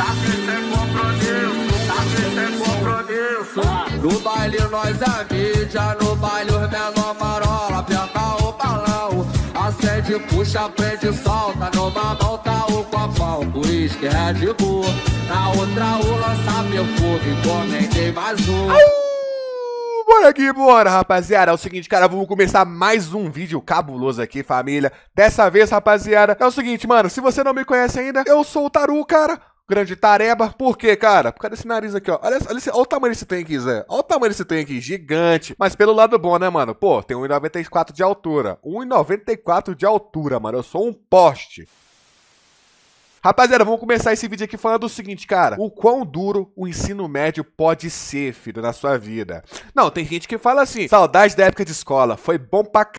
Sabe sem compromisso, sabe sem compromisso. No baile nós é mídia, no baile os menor marola, aperta o balão. Acende, puxa, prende, solta, numa mão tá o copão, uísque, Red Bull. Na outra o lança perfume, encomendei mais um. Ai! Bora aqui, bora, rapaziada. É o seguinte, cara, vamos começar mais um vídeo cabuloso aqui, família. Dessa vez, rapaziada, é o seguinte, mano, se você não me conhece ainda, eu sou o Taru, cara grande Tareba. Por quê, cara? Por causa desse nariz aqui, ó. Olha, olha, olha o tamanho desse trem aqui, Zé. Olha o tamanho desse trem aqui, gigante. Mas pelo lado bom, né, mano? Pô, tem 1,94 de altura. 1,94 de altura, mano. Eu sou um poste. Rapaziada, vamos começar esse vídeo aqui falando o seguinte, cara. O quão duro o ensino médio pode ser, filho, na sua vida. Não, tem gente que fala assim, saudade da época de escola, foi bom pra c***,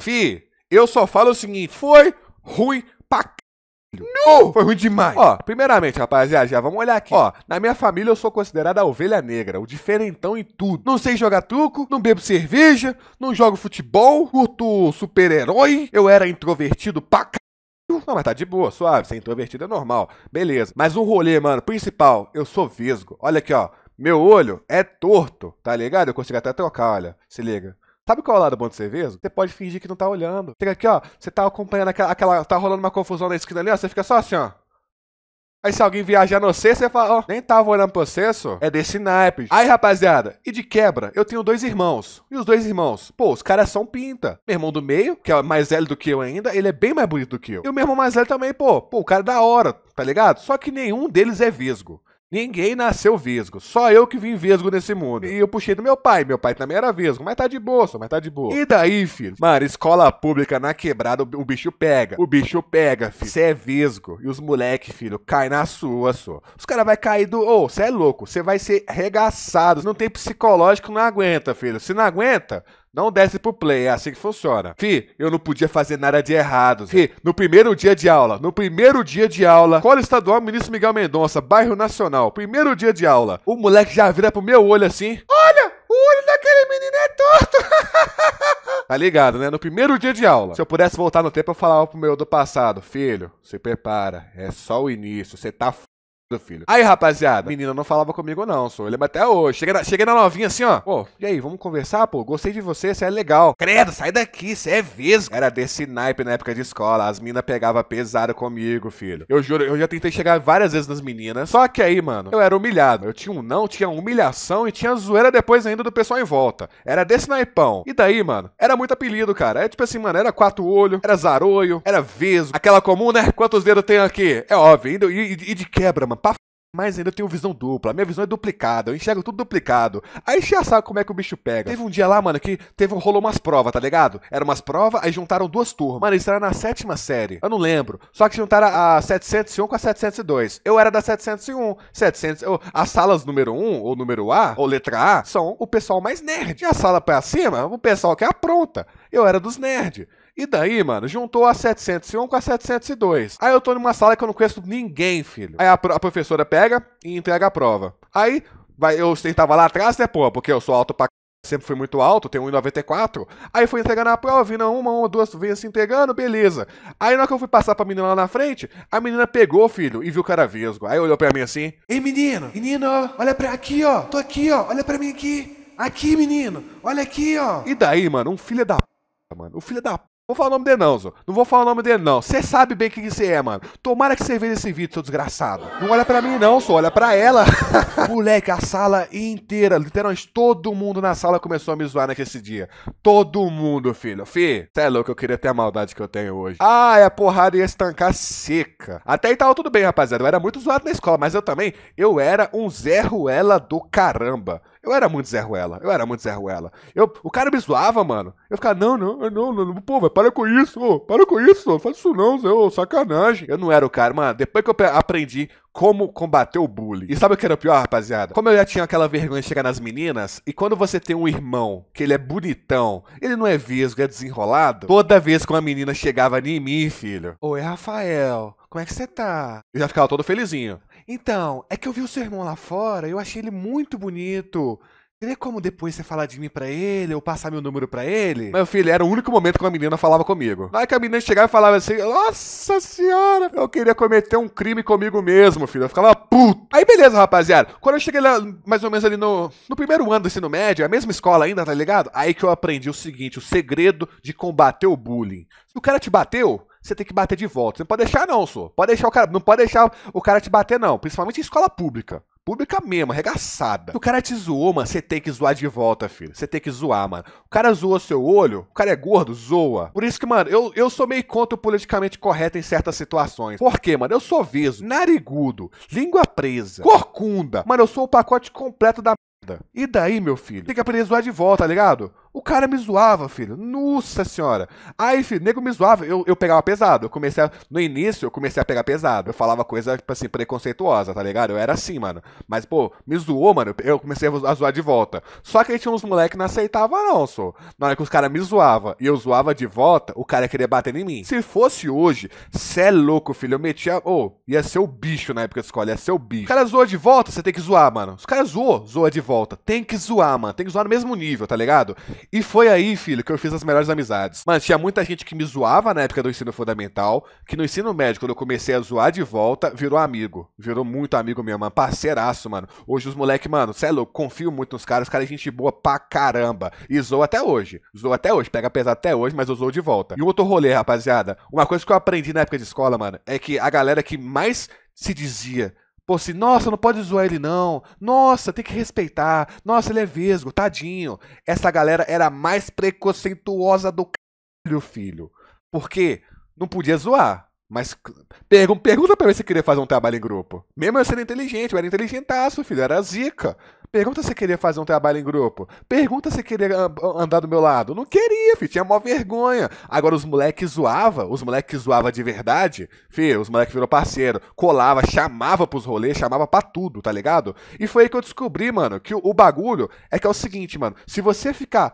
Fih, eu só falo o seguinte, foi ruim pra no! Foi ruim demais. Ó, primeiramente, rapaziada, já vamos olhar aqui. Ó, na minha família eu sou considerada a ovelha negra, o diferentão em tudo. Não sei jogar truco, não bebo cerveja, não jogo futebol, curto super-herói, eu era introvertido pra c... Não, mas tá de boa, suave, ser introvertido é normal. Beleza. Mas um rolê, mano, principal, eu sou vesgo. Olha aqui, ó. Meu olho é torto, tá ligado? Eu consigo até trocar, olha. Se liga. Sabe qual é o lado bom de cerveja? Você pode fingir que não tá olhando. Fica aqui, ó. Você tá acompanhando aquela, aquela, Tá rolando uma confusão na esquina ali, ó. Você fica só assim, ó. Aí se alguém viajar no C, você fala, ó, oh, nem tava olhando pra você, só. É desse naipe. Aí, rapaziada, e de quebra, eu tenho dois irmãos. E os dois irmãos? Pô, os caras são pinta. Meu irmão do meio, que é mais velho do que eu ainda, ele é bem mais bonito do que eu. E o meu irmão mais velho também, pô. Pô, o cara é da hora, tá ligado? Só que nenhum deles é vesgo. Ninguém nasceu vesgo. Só eu que vim vesgo nesse mundo. E eu puxei do meu pai. Meu pai também era vesgo. Mas tá de boa, só, mas tá de boa. E daí, filho? Mano, escola pública na quebrada, o bicho pega. O bicho pega, filho. Você é vesgo. E os moleques, filho, cai na sua, só. Os cara vai cair do... Ô, oh, você é louco. Você vai ser regaçado. Não tem psicológico, não aguenta, filho. Se não aguenta... Não desce pro play, é assim que funciona. Fi, eu não podia fazer nada de errado. Fi, no primeiro dia de aula, no primeiro dia de aula, Cola Estadual Ministro Miguel Mendonça, bairro Nacional, primeiro dia de aula. O moleque já vira pro meu olho assim. Olha, o olho daquele menino é torto. tá ligado, né? No primeiro dia de aula. Se eu pudesse voltar no tempo, eu falava pro meu do passado. Filho, se prepara, é só o início, você tá do filho. Aí, rapaziada, menina não falava comigo, não, sou. Eu lembro é até hoje. Cheguei na, cheguei na novinha assim, ó. Pô, e aí, vamos conversar, pô? Gostei de você, você é legal. Credo, sai daqui, você é vesgo. Era desse naipe na época de escola. As minas pegavam pesado comigo, filho. Eu juro, eu já tentei chegar várias vezes nas meninas. Só que aí, mano, eu era humilhado. Eu tinha um não, tinha humilhação e tinha zoeira depois ainda do pessoal em volta. Era desse naipão. E daí, mano, era muito apelido, cara. É tipo assim, mano, era quatro olho, era zaroio, era vesgo. Aquela comum, né? Quantos dedos tem aqui? É óbvio. E, e, e de quebra, mano. Mas ainda eu tenho visão dupla. A minha visão é duplicada. Eu enxergo tudo duplicado. Aí você já sabe como é que o bicho pega. Teve um dia lá, mano, que teve, rolou umas provas, tá ligado? Era umas provas, aí juntaram duas turmas. Mano, isso era na sétima série. Eu não lembro. Só que juntaram a, 701 com a 702. Eu era da 701. 700. Eu, as salas número 1, ou número A, ou letra A, são o pessoal mais nerd. E a sala pra cima, o pessoal que é apronta. Eu era dos nerds. E daí, mano, juntou a 701 com a 702. Aí eu tô numa sala que eu não conheço ninguém, filho. Aí a, a professora pega e entrega a prova. Aí, vai, eu sentava lá atrás, né, pô, porque eu sou alto pra sempre fui muito alto, tem 1,94. Aí fui entregando a prova, vindo uma, uma, duas vezes se entregando, beleza. Aí na hora que eu fui passar pra menina lá na frente, a menina pegou, filho, e viu o cara vesgo. Aí olhou pra mim assim: Ei, menino, menino, olha pra aqui, ó, tô aqui, ó, olha pra mim aqui. Aqui, menino, olha aqui, ó. E daí, mano, um filho da p, mano, o um filho da p Vou falar o nome dele não, Zo. Não vou falar o nome dele não. Você sabe bem quem você é, mano. Tomara que você veja esse vídeo, seu desgraçado. Não olha pra mim não, só olha pra ela. Moleque, a sala inteira, literalmente todo mundo na sala começou a me zoar naquele dia. Todo mundo, filho. Fi, você é louco, eu queria ter a maldade que eu tenho hoje. Ah, a é porrada ia estancar seca. Até aí tava tudo bem, rapaziada. Eu era muito zoado na escola, mas eu também, eu era um Zé Ruela do caramba. Eu era muito Zé Ruela. Eu era muito Zé Ruela. Eu, o cara me zoava, mano. Eu ficava, não, não, não, não, pô, vai, para com isso, ô, para com isso, não faz isso não, Zé, ô, sacanagem. Eu não era o cara, mano. Depois que eu aprendi como combater o bullying. E sabe o que era o pior, rapaziada? Como eu já tinha aquela vergonha de chegar nas meninas, e quando você tem um irmão que ele é bonitão, ele não é vesgo, é desenrolado, toda vez que uma menina chegava em mim, filho, oi, Rafael, como é que você tá? Eu já ficava todo felizinho. Então, é que eu vi o seu irmão lá fora, eu achei ele muito bonito. Teria como depois você falar de mim pra ele, ou passar meu número pra ele? Meu filho, era o único momento que uma menina falava comigo. Na hora que a menina chegava e falava assim, nossa senhora, eu queria cometer um crime comigo mesmo, filho. Eu ficava puto. Aí beleza, rapaziada. Quando eu cheguei lá, mais ou menos ali no, no primeiro ano do ensino médio, é a mesma escola ainda, tá ligado? Aí que eu aprendi o seguinte, o segredo de combater o bullying. Se o cara te bateu, você tem que bater de volta. Você não pode deixar, não, senhor. Pode deixar o cara. Não pode deixar o cara te bater, não. Principalmente em escola pública. Pública mesmo, arregaçada. O cara te zoou, mano, você tem que zoar de volta, filho. Você tem que zoar, mano. O cara zoou seu olho, o cara é gordo, zoa. Por isso que, mano, eu, eu sou meio contra o politicamente correto em certas situações. Por quê, mano? Eu sou viso, narigudo, língua presa, corcunda. Mano, eu sou o pacote completo da merda. E daí, meu filho? Tem que aprender a zoar de volta, tá ligado? O cara me zoava, filho. Nossa senhora. Aí, filho, nego me zoava. Eu, eu pegava pesado. Eu comecei a, No início, eu comecei a pegar pesado. Eu falava coisa, tipo assim, preconceituosa, tá ligado? Eu era assim, mano. Mas, pô, me zoou, mano. Eu comecei a zoar de volta. Só que aí tinha uns moleques que não aceitava, não, só. Na hora que os caras me zoavam e eu zoava de volta, o cara queria bater em mim. Se fosse hoje, cê é louco, filho. Eu metia. Ô, oh, ia ser o bicho na época da escola. Ia ser o bicho. O cara zoa de volta, você tem que zoar, mano. Os caras zoou, zoa de volta. Tem que zoar, mano. Tem que zoar no mesmo nível, tá ligado? E foi aí, filho, que eu fiz as melhores amizades. Mas tinha muita gente que me zoava na época do ensino fundamental, que no ensino médio, quando eu comecei a zoar de volta, virou amigo. Virou muito amigo meu, mano. Parceiraço, mano. Hoje os moleque, mano, sério confio muito nos caras, os caras é gente boa pra caramba. E zoa até hoje. Zoa até hoje, pega pesado até hoje, mas eu zoou de volta. E o outro rolê, rapaziada. Uma coisa que eu aprendi na época de escola, mano, é que a galera que mais se dizia assim, nossa, não pode zoar ele não. Nossa, tem que respeitar. Nossa, ele é vesgo, tadinho. Essa galera era mais preconceituosa do caralho, filho. Porque não podia zoar. Mas pergun pergunta pra mim se queria fazer um trabalho em grupo. Mesmo eu sendo inteligente, eu era inteligentaço, filho, era zica. Pergunta se queria fazer um trabalho em grupo. Pergunta se queria andar do meu lado. Não queria, filho, tinha mó vergonha. Agora os moleques zoava, os moleques zoava de verdade, filho, os moleques virou parceiro. Colava, chamava pros rolês, chamava pra tudo, tá ligado? E foi aí que eu descobri, mano, que o, o bagulho é que é o seguinte, mano. Se você ficar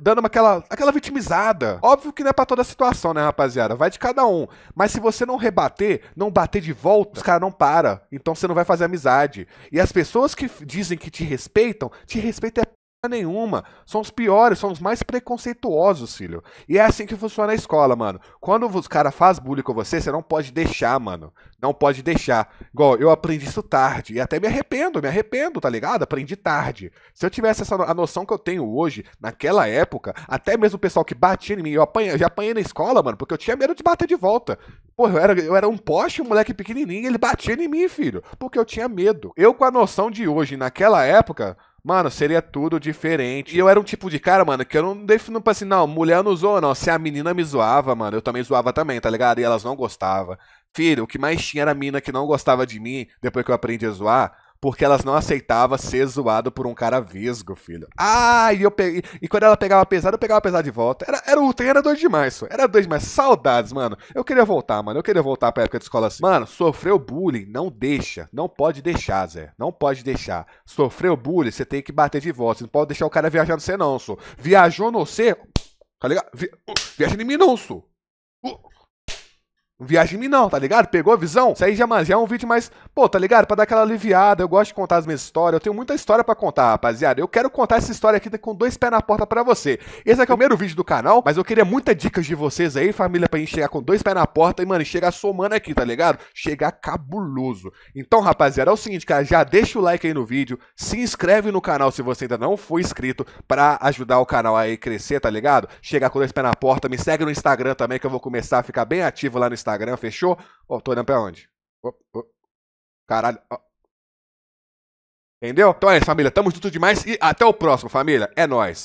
dando aquela, aquela vitimizada, óbvio que não é pra toda a situação, né, rapaziada? Vai de cada um. Mas se você você não rebater, não bater de volta, os caras não param. Então você não vai fazer amizade. E as pessoas que dizem que te respeitam, te respeitam é nenhuma. São os piores, são os mais preconceituosos, filho. E é assim que funciona a escola, mano. Quando os cara faz bullying com você, você não pode deixar, mano. Não pode deixar. Igual, eu aprendi isso tarde. E até me arrependo, me arrependo, tá ligado? Aprendi tarde. Se eu tivesse essa, a noção que eu tenho hoje, naquela época, até mesmo o pessoal que batia em mim, eu, eu já apanhei na escola, mano, porque eu tinha medo de bater de volta. Porra, eu era, eu era um poste, um moleque pequenininho, ele batia em mim, filho. Porque eu tinha medo. Eu, com a noção de hoje, naquela época, Mano, seria tudo diferente. E eu era um tipo de cara, mano, que eu não defino pra tipo assim, não, mulher não zoa, não. Se a menina me zoava, mano, eu também zoava também, tá ligado? E elas não gostavam. Filho, o que mais tinha era a mina que não gostava de mim, depois que eu aprendi a zoar porque elas não aceitavam ser zoado por um cara vesgo, filho. Ah, e, eu peguei, e quando ela pegava pesado, eu pegava pesado de volta. Era, era o trem, era doido demais, só. Era doido demais. Saudades, mano. Eu queria voltar, mano. Eu queria voltar pra época de escola assim. Mano, sofreu bullying, não deixa. Não pode deixar, Zé. Não pode deixar. Sofreu bullying, você tem que bater de volta. Você não pode deixar o cara viajar no você, não, só. Viajou no C. tá ligado? Vi... Viaja em mim, não, só. Uh. Não viaja em mim não, tá ligado? Pegou a visão? Isso aí já, é já é um vídeo mais, pô, tá ligado? Pra dar aquela aliviada, eu gosto de contar as minhas histórias, eu tenho muita história para contar, rapaziada. Eu quero contar essa história aqui com dois pés na porta para você. Esse aqui é o primeiro vídeo do canal, mas eu queria muitas dicas de vocês aí, família, pra gente chegar com dois pés na porta e, mano, chegar somando aqui, tá ligado? Chegar cabuloso. Então, rapaziada, é o seguinte, cara, já deixa o like aí no vídeo, se inscreve no canal se você ainda não for inscrito para ajudar o canal aí crescer, tá ligado? Chegar com dois pés na porta, me segue no Instagram também que eu vou começar a ficar bem ativo lá no Instagram Instagram, fechou? Ó, oh, tô olhando pra onde? Oh, oh. Caralho. Entendeu? Então é isso, família. Tamo junto demais e até o próximo, família. É nós.